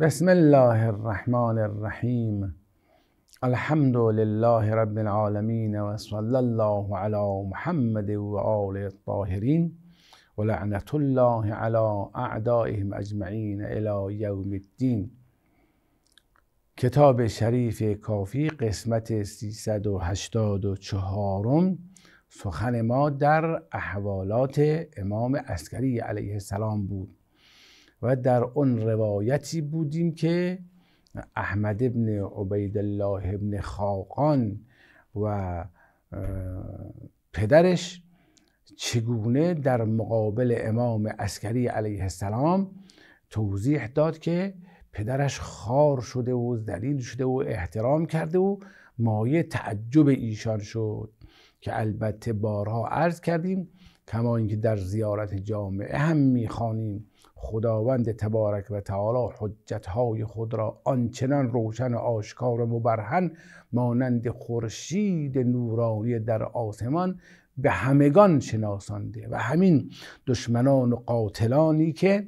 بسم الله الرحمن الرحیم الحمد لله رب العالمین و الله علی محمد و آل الطاهرین و لعنت الله علی اعدائهم اجمعین الی یوم الدین کتاب شریف کافی قسمت 384 سخن ما در احوالات امام عسکری علیه السلام بود و در آن روایتی بودیم که احمد ابن الله ابن خاقان و پدرش چگونه در مقابل امام عسکری علیه السلام توضیح داد که پدرش خار شده و ذلیل شده و احترام کرده و مایه تعجب ایشان شد که البته بارها عرض کردیم کما اینکه در زیارت جامعه هم میخوانیم خداوند تبارک و تعالی حجتهای خود را آنچنان روشن و آشکار و مبرهن مانند خورشید نورانی در آسمان به همگان شناسانده و همین دشمنان و قاتلانی که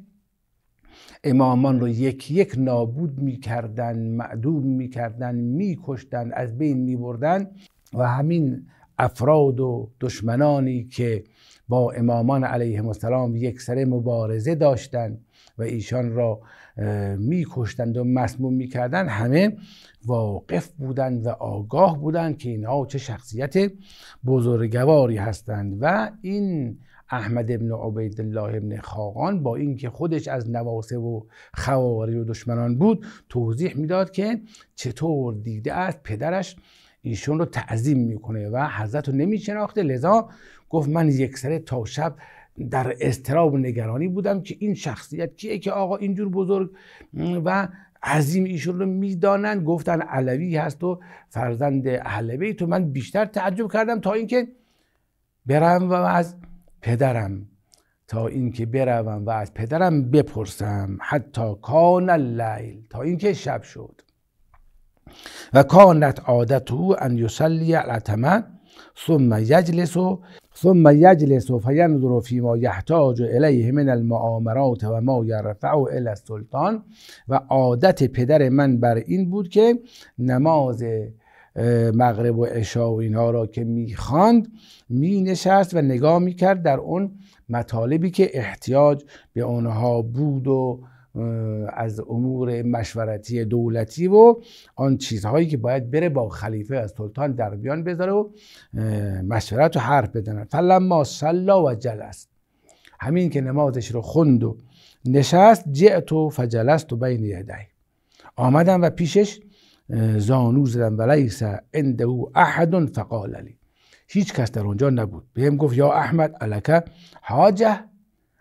امامان را یک یک نابود میکردن معدوم میکردن میکشتن از بین میبردن و همین افراد و دشمنانی که با امامان علیه السلام یک سره مبارزه داشتند و ایشان را میکشتند و مسموم میکردند همه واقف بودند و آگاه بودند که اینها چه شخصیت بزرگواری هستند و این احمد ابن عبیدالله ابن خاقان با اینکه خودش از نواسه و خواری و دشمنان بود توضیح میداد که چطور دیده است پدرش ایشون رو تعظیم میکنه و حضرت رو نمیشناخته لذا گفت من یک سره تا شب در استراب و نگرانی بودم که این شخصیت کیه که آقا اینجور بزرگ و عظیم ایشون رو میدانند گفتن علوی هست و فرزند اهل بیت من بیشتر تعجب کردم تا اینکه برم و از پدرم تا اینکه بروم و از پدرم بپرسم حتی کان اللیل تا اینکه شب شد و کانت عادته ان یصلی العتمه ثم یجلس ثم یجلس فینظر فیما یحتاج الیه من المعامرات و ما یرفع الی السلطان و عادت پدر من بر این بود که نماز مغرب و عشا و اینها را که میخواند مینشست و نگاه میکرد در اون مطالبی که احتیاج به آنها بود و از امور مشورتی دولتی و آن چیزهایی که باید بره با خلیفه از سلطان در بیان بذاره و مشورت و حرف بزنه فلما صلا و جلست همین که نمازش رو خوند و نشست جعت و فجلست و بین یدی آمدم و پیشش زانو زدم و لیس او احد فقال لی هیچ کس در اونجا نبود بهم گفت یا احمد علکه حاجه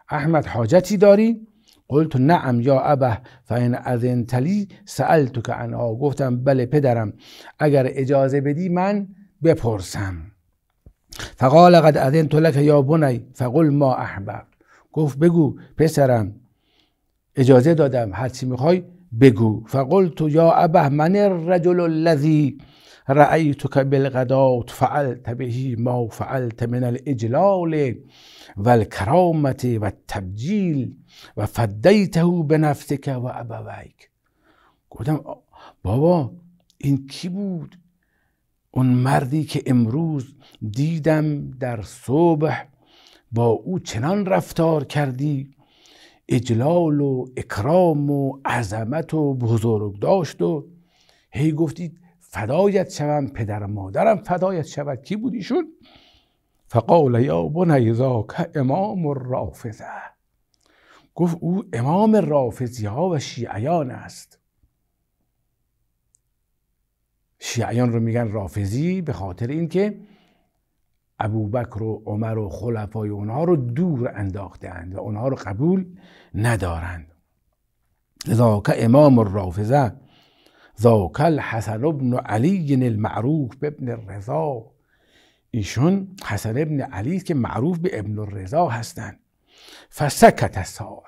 احمد حاجتی داری قلت نعم یا ابه تلی اذنت تو که عنها گفتم بله پدرم اگر اجازه بدی من بپرسم فقال قد اذنت لک یا بنی فقل ما احبب گفت بگو پسرم اجازه دادم چی میخوای بگو فقلت یا ابه من الرجل الذی رأیتک بالغدات فعلت بهی ما فعلت من الاجلال و الکرامت و التبجیل و فدیته به نفتک و ابویک گفتم بابا این کی بود اون مردی که امروز دیدم در صبح با او چنان رفتار کردی اجلال و اکرام و عظمت و بزرگ داشت و هی گفتید فدایت شوم پدر مادرم فدایت شود کی بود ایشون فقال یا بنی ذاک امام الرافضه گفت او امام رافضی ها و شیعیان است شیعیان رو میگن رافضی به خاطر اینکه ابوبکر و عمر و خلفای اونها رو دور انداختند و اونها رو قبول ندارند لذا که امام الرافضه ذاک حسن ابن علی المعروف به ابن الرضا ایشون حسن ابن علی که معروف به ابن الرضا هستند فسکت ساعه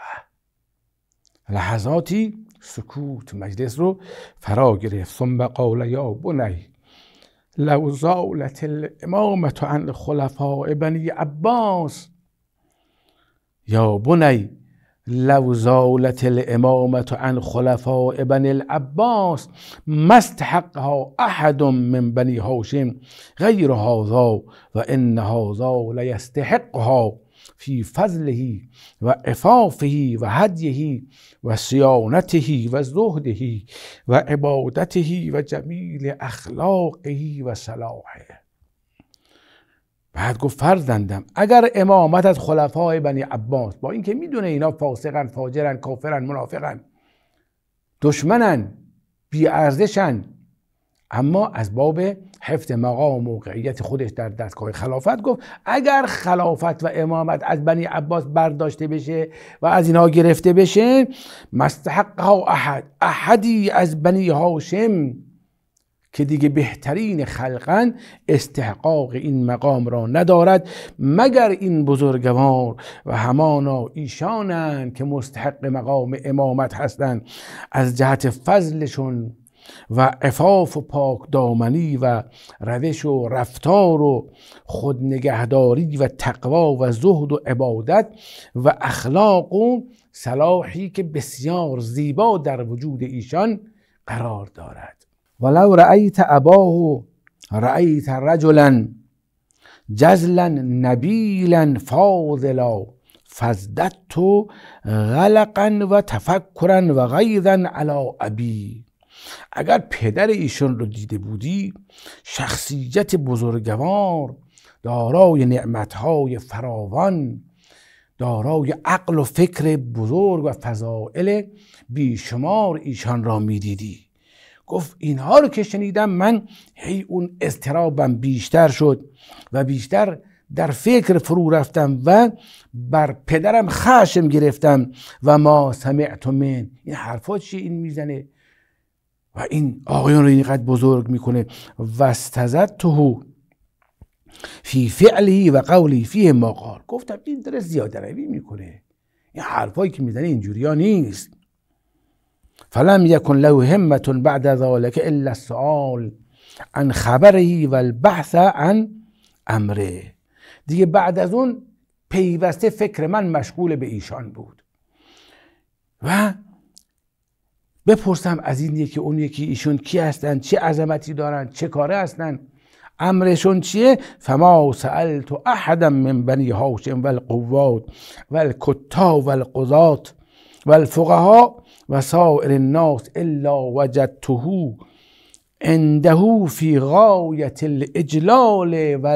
لحظاتی سکوت مجلس رو فرا گرفت ثم قال یا بنی لو زالت الامامت عن خلفاء بنی عباس یا بنی لو زالت الامامت عن خلفاء بن العباس مستحقها احد من بنی هاشم غیر هذا و ان هذا لیستحقها فی فضله و عفافه و هدیه و سیانته و زهده و عبادته و جمیل اخلاقه و صلاحه بعد گفت فرزندم اگر امامت از خلفای بنی عباس با اینکه میدونه اینا فاسقن فاجرن کافرن منافقن دشمنن بیارزشن اما از باب حفظ مقام و موقعیت خودش در دستگاه خلافت گفت اگر خلافت و امامت از بنی عباس برداشته بشه و از اینها گرفته بشه مستحق ها احد احدی از بنی هاشم که دیگه بهترین خلقن استحقاق این مقام را ندارد مگر این بزرگوار و همانا ایشانند که مستحق مقام امامت هستند از جهت فضلشون و عفاف و پاک دامنی و روش و رفتار و خودنگهداری و تقوا و زهد و عبادت و اخلاق و صلاحی که بسیار زیبا در وجود ایشان قرار دارد ولو رأیت اباه رأیت رجلا جزلا نبیلا فاضلا فزدت غلقا و تفکرا و غیظا علی ابی اگر پدر ایشان رو دیده بودی شخصیت بزرگوار دارای نعمتهای فراوان دارای عقل و فکر بزرگ و فضائل بیشمار ایشان را میدیدی گفت اینها رو که شنیدم من هی اون استرابم بیشتر شد و بیشتر در فکر فرو رفتم و بر پدرم خشم گرفتم و ما سمعت من این حرفا چی این میزنه و این آقایان رو اینقدر بزرگ میکنه وستزد تو فی فعلی و قولی فی ما گفتم این داره زیاده روی میکنه این حرفایی که میزنه ها نیست فلم یکن له همت بعد ذلك الا السؤال عن خبره و البحث عن امره دیگه بعد از اون پیوسته فکر من مشغول به ایشان بود و بپرسم از این یکی اون یکی ایشون کی هستند چه عظمتی دارن چه کاره هستند امرشون چیه فما سألت احدا من بنی هاشم و القوات و و الفقها و سائر الناس الا وجدته عنده فی غایت الاجلال و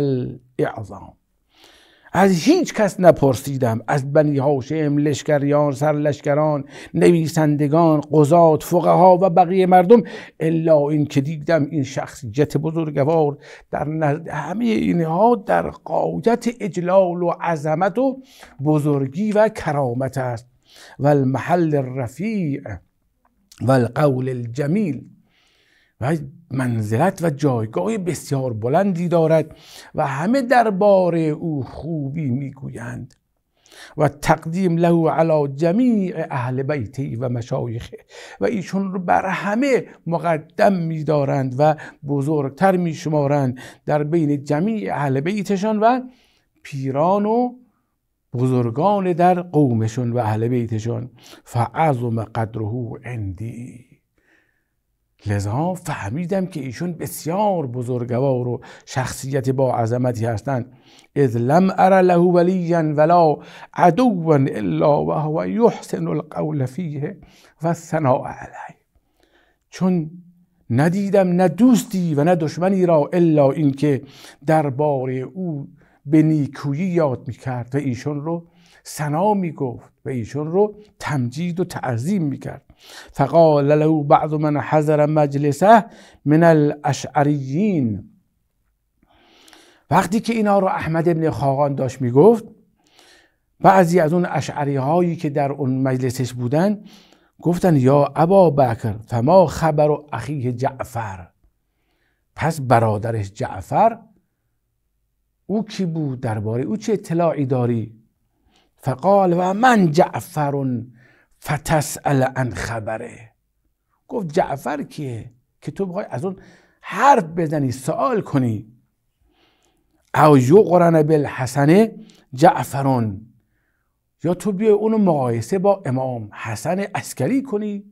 از هیچ کس نپرسیدم از بنی هاشم لشکریان سرلشکران نویسندگان قضات فقها و بقیه مردم الا این که دیدم این شخصیت بزرگوار در نزد همه اینها در قایت اجلال و عظمت و بزرگی و کرامت است و المحل الرفیع و القول الجمیل و منزلت و جایگاه بسیار بلندی دارد و همه درباره او خوبی میگویند و تقدیم له علی جمیع اهل بیتی و مشایخه و ایشون رو بر همه مقدم میدارند و بزرگتر میشمارند در بین جمیع اهل بیتشان و پیران و بزرگان در قومشون و اهل بیتشون فعظم قدره عندی لذا فهمیدم که ایشون بسیار بزرگوار و شخصیت با عظمتی هستند اذ لم ار له ولیا ولا عدوا الا وهو یحسن القول فیه و الثناء چون ندیدم نه دوستی و نه دشمنی را الا اینکه درباره او به نیکویی یاد میکرد و ایشون رو سنا میگفت و ایشون رو تمجید و تعظیم میکرد فقال له بعض من حضر مجلسه من الاشعریین وقتی که اینا رو احمد ابن خاقان داشت میگفت بعضی از اون اشعری هایی که در اون مجلسش بودن گفتن یا ابا بکر فما خبر و اخیه جعفر پس برادرش جعفر او کی بود درباره او چه اطلاعی داری فقال و من جعفر فتسأل عن خبره گفت جعفر کیه که تو بخوای از اون حرف بزنی سوال کنی او یقرن بالحسن جعفرون یا تو بیا اونو مقایسه با امام حسن اسکری کنی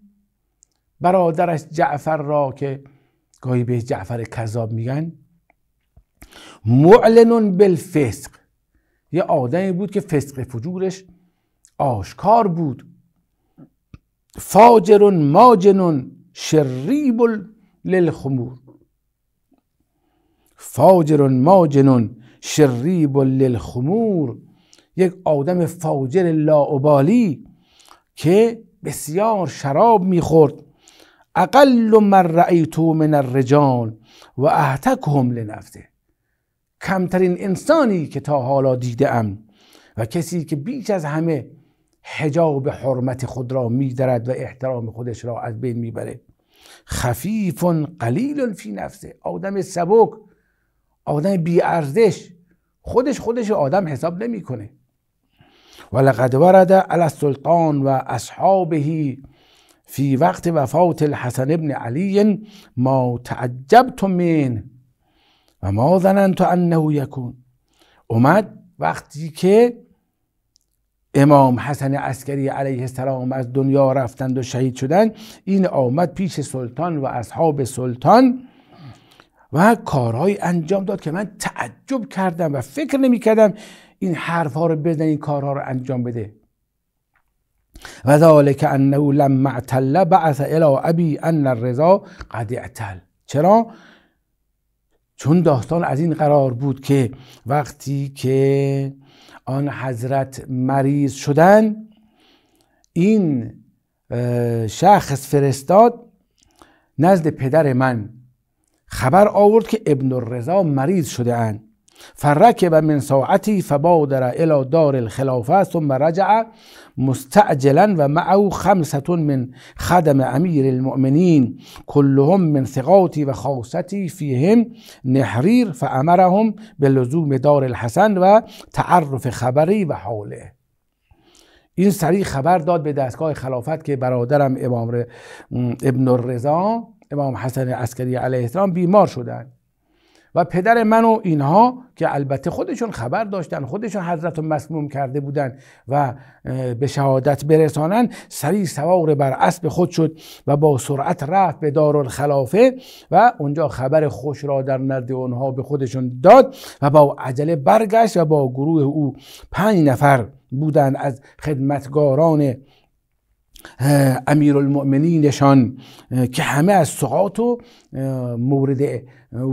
برادرش جعفر را که گاهی به جعفر کذاب میگن معلن بالفسق یه آدمی بود که فسق فجورش آشکار بود فاجر ماجن شریب للخمور فاجر ماجن شریب للخمور یک آدم فاجر لاعبالی که بسیار شراب میخورد اقل من رأیتو من الرجال و اهتکهم لنفته کمترین انسانی که تا حالا دیده ام و کسی که بیش از همه حجاب حرمت خود را میدرد و احترام خودش را از بین میبره خفیف قلیل فی نفسه آدم سبک آدم بیارزش خودش خودش آدم حساب نمیکنه ولقد ورد علی السلطان و اصحابه فی وقت وفات الحسن ابن علی ما تعجبت من و ما ظننت انه یکون اومد وقتی که امام حسن عسکری علیه السلام از دنیا رفتند و شهید شدند این آمد پیش سلطان و اصحاب سلطان و کارهای انجام داد که من تعجب کردم و فکر نمی کردم این حرفها رو بزن این کارها رو انجام بده و ذالک انه لما اعتل بعث الی ابی ان الرضا قد اعتل چرا چون داستان از این قرار بود که وقتی که آن حضرت مریض شدن این شخص فرستاد نزد پدر من خبر آورد که ابن الرضا مریض شده اند فرکب من ساعتی فبادر الى دار الخلافه ثم رجع مستعجلا و معه خمسة من خدم امیر المؤمنین کلهم من ثقاتی و خاصتی فیهم نحریر فامرهم به لزوم دار الحسن و تعرف خبری و حاله این سریع خبر داد به دستگاه خلافت که برادرم امام ابن الرضا امام حسن عسکری علیه السلام بیمار شدند و پدر من و اینها که البته خودشون خبر داشتن خودشون حضرت رو مسموم کرده بودن و به شهادت برسانن سریع سوار بر اسب خود شد و با سرعت رفت به دارالخلافه و اونجا خبر خوش را در نرد اونها به خودشون داد و با عجله برگشت و با گروه او پنج نفر بودند از خدمتگاران امیر المؤمنینشان که همه از سقاط و مورد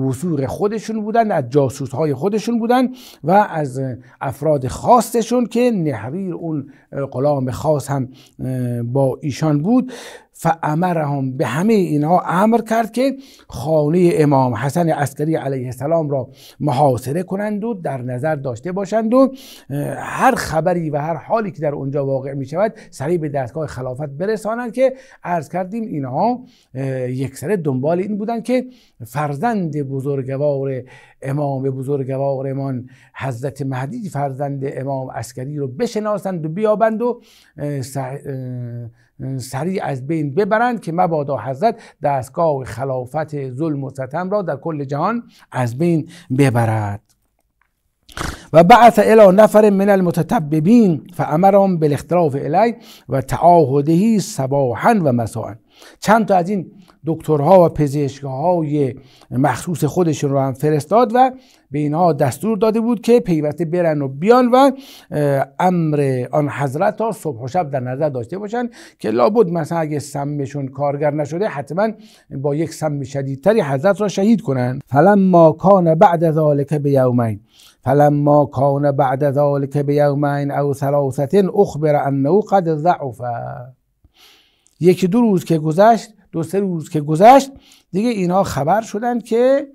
وسوق خودشون بودن از جاسوس های خودشون بودن و از افراد خاصشون که نحریر اون غلام خاص هم با ایشان بود فامرهم به همه اینها امر کرد که خانه امام حسن عسکری علیه السلام را محاصره کنند و در نظر داشته باشند و هر خبری و هر حالی که در اونجا واقع می شود سریع به دستگاه خلافت برسانند که عرض کردیم اینها یکسره دنبال این بودند که فرزند بزرگوار امام بزرگوارمان حضرت مهدی فرزند امام عسکری رو بشناسند و بیابند و سریع از بین ببرند که مبادا حضرت دستگاه خلافت ظلم و ستم را در کل جهان از بین ببرد و بعث الی نفر من المتتببین فامرهم بالاختلاف الی و تعاهدهی صباحا و مساء چند تا از این دکترها و پزشکهای مخصوص خودشون رو هم فرستاد و به اینها دستور داده بود که پیوسته برن و بیان و امر آن حضرت ها صبح و شب در نظر داشته باشن که لابد مثلا اگه سمشون کارگر نشده حتما با یک سم شدیدتری حضرت را شهید کنن فلما کان بعد ذالک یومین فلما کان بعد به یومین او ثلاثه اخبر انه قد ضعف یکی دو روز که گذشت دو سه روز که گذشت دیگه اینها خبر شدند که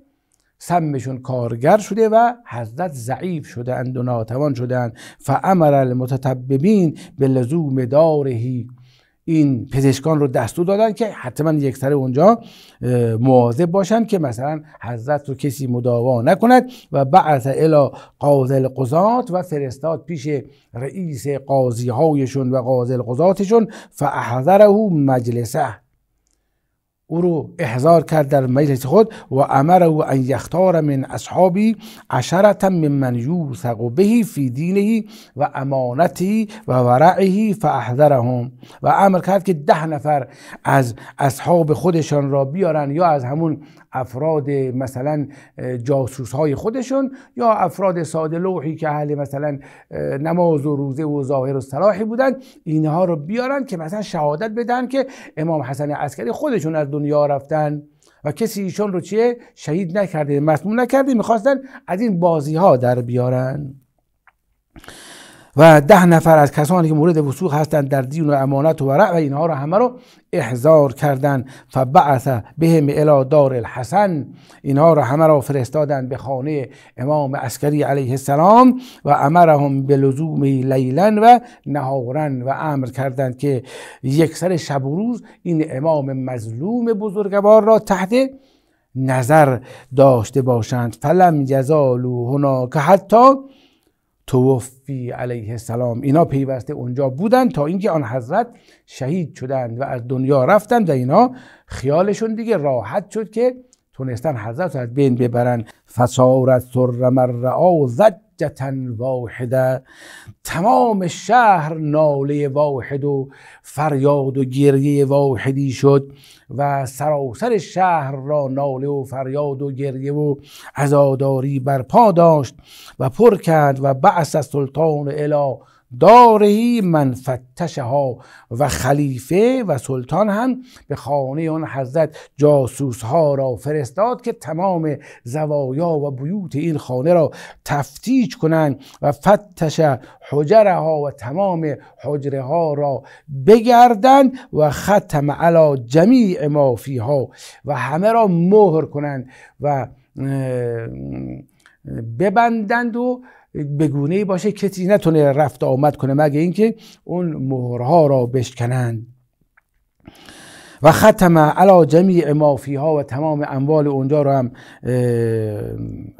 سمشون کارگر شده و حضرت ضعیف شده اند و ناتوان شده اند فامر المتطببین به لزوم دارهی این پزشکان رو دستور دادن که حتما یک سر اونجا مواظب باشن که مثلا حضرت رو کسی مداوا نکند و بعث الی قاضی قضات و فرستاد پیش رئیس قاضی هایشون و قاضی القضاتشون فاحذره مجلسه او رو احضار کرد در مجلس خود و امر او ان یختار من اصحابی عشرتا من من یوثق بهی فی دینه و امانتی و ورعه فاحذرهم و امر کرد که ده نفر از اصحاب خودشان را بیارن یا از همون افراد مثلا جاسوس های خودشون یا افراد ساده لوحی که اهل مثلا نماز و روزه و ظاهر و صلاحی بودن اینها رو بیارن که مثلا شهادت بدن که امام حسن عسکری خودشون از دنیا دنیا رفتن و کسی ایشان رو چیه شهید نکرده مسموم نکرده میخواستن از این بازی ها در بیارن و ده نفر از کسانی که مورد وسوق هستند در دین و امانت و ورع و اینها را همه رو احضار کردند فبعث بهم الی دار الحسن اینها را همه را فرستادند به خانه امام عسکری علیه السلام و امرهم به لزوم لیلا و نهارن و امر کردند که یک سر شب و روز این امام مظلوم بزرگوار را تحت نظر داشته باشند فلم هنا هناک حتی توفی علیه السلام اینا پیوسته اونجا بودن تا اینکه آن حضرت شهید شدند و از دنیا رفتند و اینا خیالشون دیگه راحت شد که تونستن حضرت از بین ببرن فسارت سر مرعا زد واحده تمام شهر ناله واحد و فریاد و گریه واحدی شد و سراسر شهر را ناله و فریاد و گریه و عزاداری برپا داشت و پر کرد و بعث سلطان الا دارهی من فتشها و خلیفه و سلطان هم به خانه آن حضرت جاسوس ها را فرستاد که تمام زوایا و بیوت این خانه را تفتیش کنند و فتش حجرها و تمام حجره ها را بگردند و ختم علا جمیع مافی ها و همه را مهر کنند و ببندند و بگونه باشه کسی نتونه رفت آمد کنه مگه اینکه اون مهرها را بشکنند و ختم علا جمیع مافی ها و تمام اموال اونجا رو هم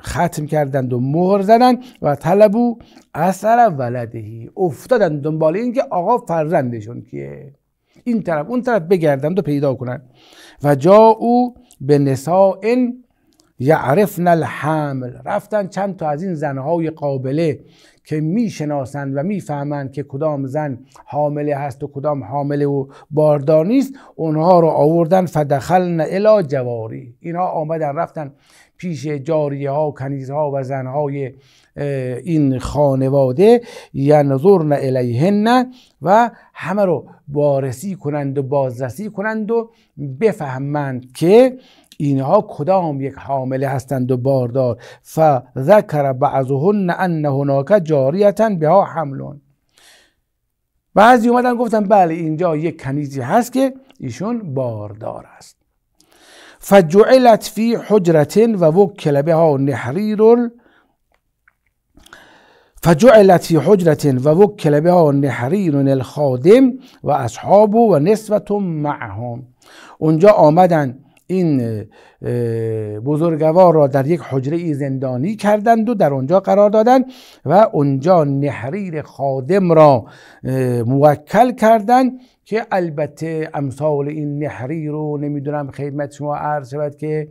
ختم کردند و مهر زدند و طلبو اثر ولدهی افتادند دنبال اینکه آقا فرزندشون کیه این طرف اون طرف بگردند و پیدا کنند و جا او به نسائن یعرفن الحمل رفتن چند تا از این زنهای قابله که میشناسند و میفهمند که کدام زن حامله هست و کدام حامله و باردار نیست اونها رو آوردن فدخلن الا جواری اینها آمدن رفتن پیش جاریه ها و کنیزها و زنهای این خانواده ینظرن الیهن و همه رو بارسی کنند و بازرسی کنند و بفهمند که اینها کدام یک حامله هستند و باردار فذکر بعضهن ان هناک جاریتا بها حملون بعضی اومدن گفتن بله اینجا یک کنیزی هست که ایشون باردار است فجعلت فی حجرت و وکل بها نحریر فجعلت فی و وکل بها نحریر الخادم و اصحاب و نسوت معهم اونجا آمدن این بزرگوار را در یک حجره ای زندانی کردند و در آنجا قرار دادند و آنجا نحریر خادم را موکل کردند که البته امثال این نحری رو نمیدونم خدمت شما عرض شود که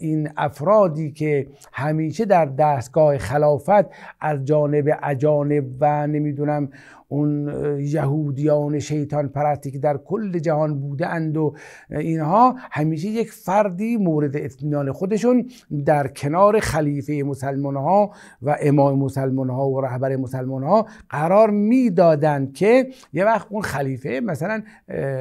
این افرادی که همیشه در دستگاه خلافت از جانب اجانب و نمیدونم اون یهودیان شیطان پرستی که در کل جهان بوده اند و اینها همیشه یک فردی مورد اطمینان خودشون در کنار خلیفه مسلمان ها و امام مسلمان ها و رهبر مسلمان ها قرار میدادند که یه وقت اون خلیفه مثلا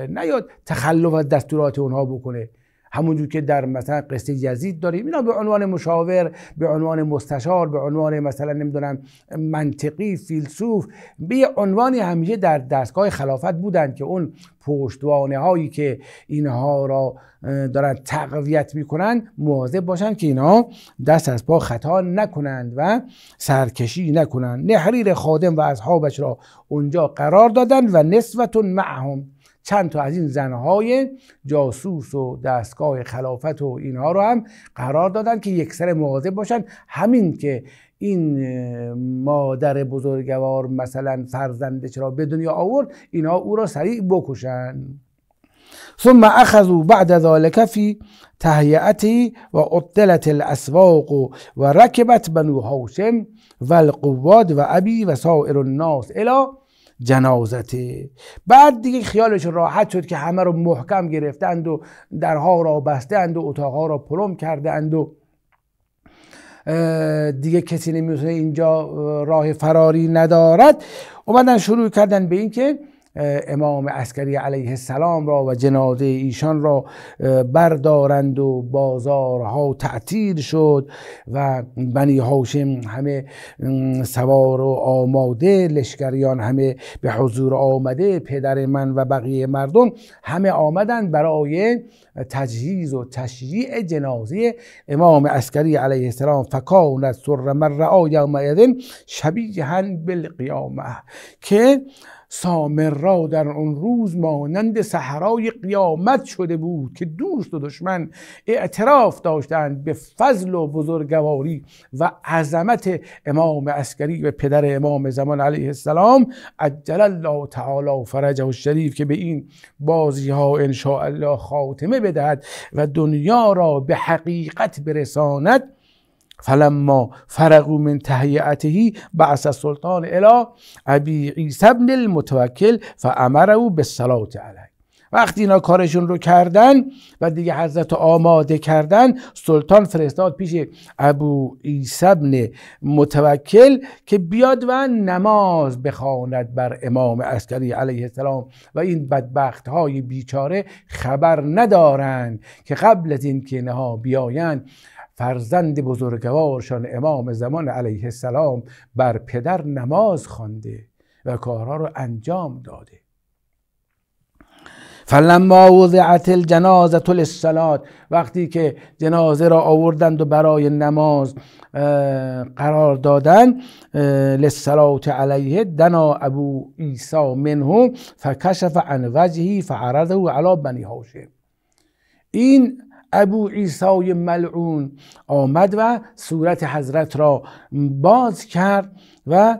نیاد تخلف از دستورات اونها بکنه همونجور که در مثلا قصه یزید داریم اینا به عنوان مشاور به عنوان مستشار به عنوان مثلا نمیدونم منطقی فیلسوف به عنوانی همیشه در دستگاه خلافت بودند که اون پشتوانه هایی که اینها را دارن تقویت میکنن مواظب باشن که اینها دست از پا خطا نکنند و سرکشی نکنند نحریر خادم و اصحابش را اونجا قرار دادن و نصفتون معهم چند تا از این زنهای جاسوس و دستگاه خلافت و اینها رو هم قرار دادن که سر مواظب باشن همین که این مادر بزرگوار مثلا فرزندش را به دنیا آورد اینها او را سریع بکشن ثم اخذوا بعد ذلک فی و عطلت الاسواق و رکبت بنو هاشم والقواد و سائر الناس الى جنازته بعد دیگه خیالش راحت شد که همه رو محکم گرفتند و درها را بستند و اتاقها را پلم کردند و دیگه کسی نمیتونه اینجا راه فراری ندارد اومدن شروع کردن به اینکه امام عسکری علیه السلام را و جنازه ایشان را بردارند و بازارها تعطیل شد و بنی هاشم همه سوار و آماده لشکریان همه به حضور آمده پدر من و بقیه مردم همه آمدند برای تجهیز و تشییع جنازه امام عسکری علیه السلام فکان از سر من رعا یوم شبیه بالقیامه که سامر را در آن روز مانند صحرای قیامت شده بود که دوست و دشمن اعتراف داشتند به فضل و بزرگواری و عظمت امام عسکری و پدر امام زمان علیه السلام عجل الله تعالی و فرجه شریف که به این بازی ها انشاءالله خاتمه بدهد و دنیا را به حقیقت برساند فلما فرغ من تهیعتهی بعث سلطان الی ابی عیسی بن المتوکل به بالصلاه علیه وقتی اینا کارشون رو کردن و دیگه حضرت آماده کردن سلطان فرستاد پیش ابو عیسی متوکل که بیاد و نماز بخواند بر امام عسکری علیه السلام و این بدبخت های بیچاره خبر ندارند که قبل از این که نها بیایند فرزند بزرگوارشان امام زمان علیه السلام بر پدر نماز خوانده و کارها رو انجام داده فلما وضعت الجنازه للصلاه وقتی که جنازه را آوردند و برای نماز قرار دادند للصلاه علیه دنا ابو عیسی منه فکشف عن وجهی فعرضه علی بنی هاشم این ابو عیسی ملعون آمد و صورت حضرت را باز کرد و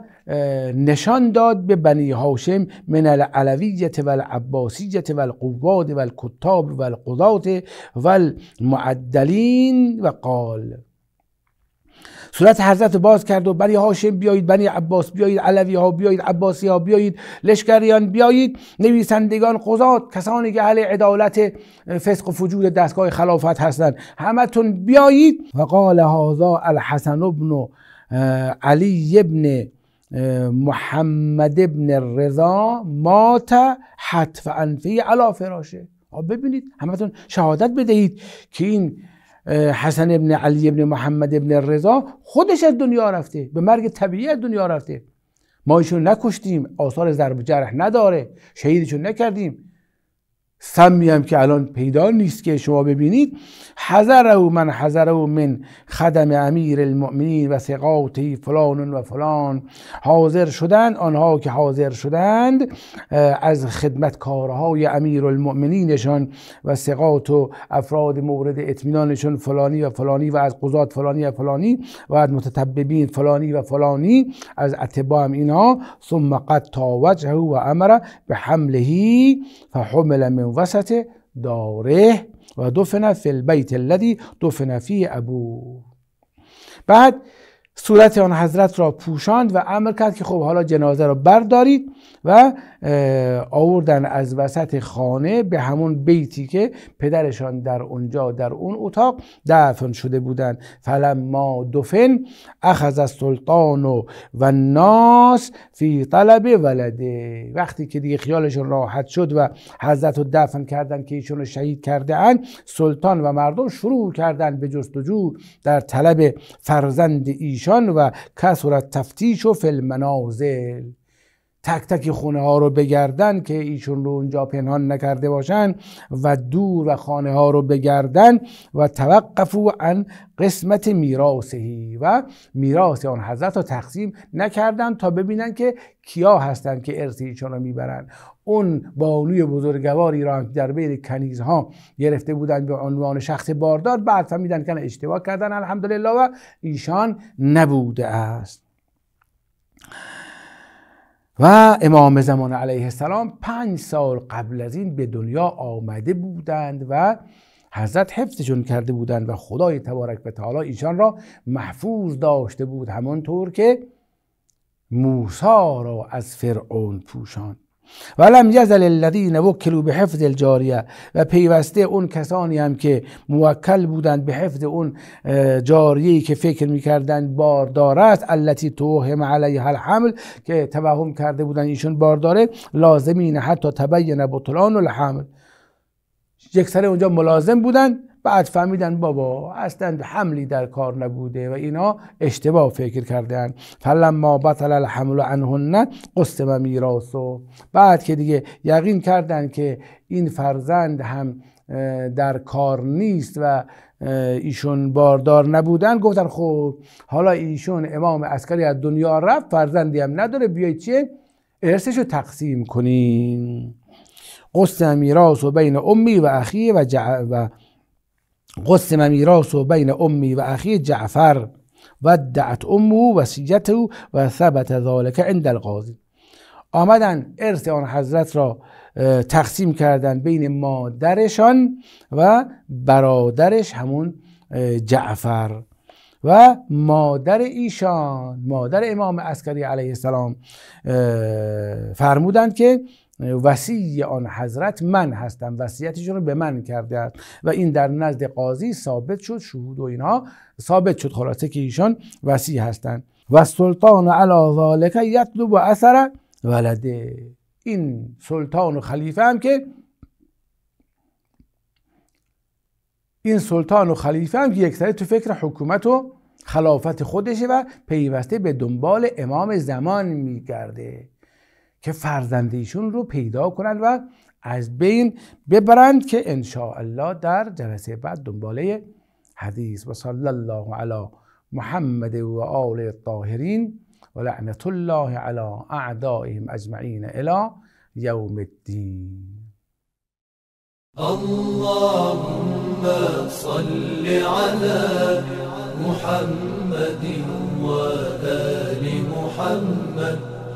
نشان داد به بنی هاشم من العلویت و العباسیت و القواد و الکتاب و القضات و المعدلین و قال صورت حضرت باز کرد و بنی هاشم بیایید بنی عباس بیایید علوی ها بیایید عباسی ها بیایید لشکریان بیایید نویسندگان قضات کسانی که اهل عدالت فسق و فجور دستگاه خلافت هستند همتون بیایید و قال هذا الحسن ابن علی ابن محمد ابن رضا مات حتف انفی علا فراشه ببینید همتون شهادت بدهید که این حسن ابن علی ابن محمد ابن رضا خودش از دنیا رفته به مرگ طبیعی از دنیا رفته ما ایشون نکشتیم آثار ضرب جرح نداره شهیدشون نکردیم سمی هم که الان پیدا نیست که شما ببینید حذر او من حذر او من خدم امیر المؤمنین و سقاطی فلان و فلان حاضر شدند آنها که حاضر شدند از خدمتکارهای امیر المؤمنینشان و سقاط و افراد مورد اطمینانشان فلانی و فلانی و از قضات فلانی و فلانی و از متتببین فلانی و فلانی از اتباع هم اینها ثم قد تا وجهه و امر به حملهی فحمل من وسط داره ودفن في البيت الذي دفن فيه أبوه بعد صورت آن حضرت را پوشاند و امر کرد که خب حالا جنازه را بردارید و آوردن از وسط خانه به همون بیتی که پدرشان در اونجا در اون اتاق دفن شده بودند ما دفن اخذ سلطان و ناس فی طلب ولده وقتی که دیگه خیالشون راحت شد و حضرت رو دفن کردن که ایشون رو شهید کرده اند سلطان و مردم شروع کردن به جستجو در طلب فرزند ایشون و کسرت تفتیش و فلمنازل تک تک خونه ها رو بگردن که ایشون رو اونجا پنهان نکرده باشن و دور و خانه ها رو بگردن و توقفو عن قسمت میراثهی و میراث آن حضرت رو تقسیم نکردن تا ببینن که کیا هستن که ارث ایشون رو میبرن اون بانوی بزرگواری را که در بین کنیزها گرفته بودند به عنوان شخص باردار بعد فهمیدن که اشتباه کردن الحمدلله و ایشان نبوده است و امام زمان علیه السلام پنج سال قبل از این به دنیا آمده بودند و حضرت حفظشون کرده بودند و خدای تبارک و تعالی ایشان را محفوظ داشته بود همانطور که موسا را از فرعون پوشان ولم یزل الذین وکلوا به حفظ الجاریه و پیوسته اون کسانی هم که موکل بودند به حفظ اون جاریه که فکر میکردند باردار است التی توهم علیها الحمل که توهم کرده بودند ایشون بارداره لازمین حتی تبین بطلان الحمل یک سره اونجا ملازم بودند بعد فهمیدن بابا اصلا حملی در کار نبوده و اینا اشتباه فکر کردن فلما بطل الحمل عنهن قسم میراثو بعد که دیگه یقین کردن که این فرزند هم در کار نیست و ایشون باردار نبودن گفتن خب حالا ایشون امام عسکری از دنیا رفت فرزندی هم نداره بیایید چیه ارثش تقسیم کنیم قسم میراث و بین امی و اخی و, و قسم میراثو و بین امی و اخی جعفر و امه وسیته و ثبت ذالک عند القاضی آمدن ارث آن حضرت را تقسیم کردن بین مادرشان و برادرش همون جعفر و مادر ایشان مادر امام عسکری علیه السلام فرمودند که وسیع آن حضرت من هستم وسیعتشون رو به من کرده و این در نزد قاضی ثابت شد شهود و اینا ثابت شد خلاصه که ایشان وسیع هستند و سلطان علا ذالک یطلب و اثر ولده این سلطان و خلیفه هم که این سلطان و خلیفه هم که یکسره تو فکر حکومت و خلافت خودشه و پیوسته به دنبال امام زمان میگرده که فرزند ایشون رو پیدا کنند و از بین ببرند که ان الله در جلسه بعد دنباله حدیث و صلی الله علی محمد و آل الطاهرین و لعنت الله علی اعدائهم اجمعین الی یوم الدین اللهم صل علی محمد و آل محمد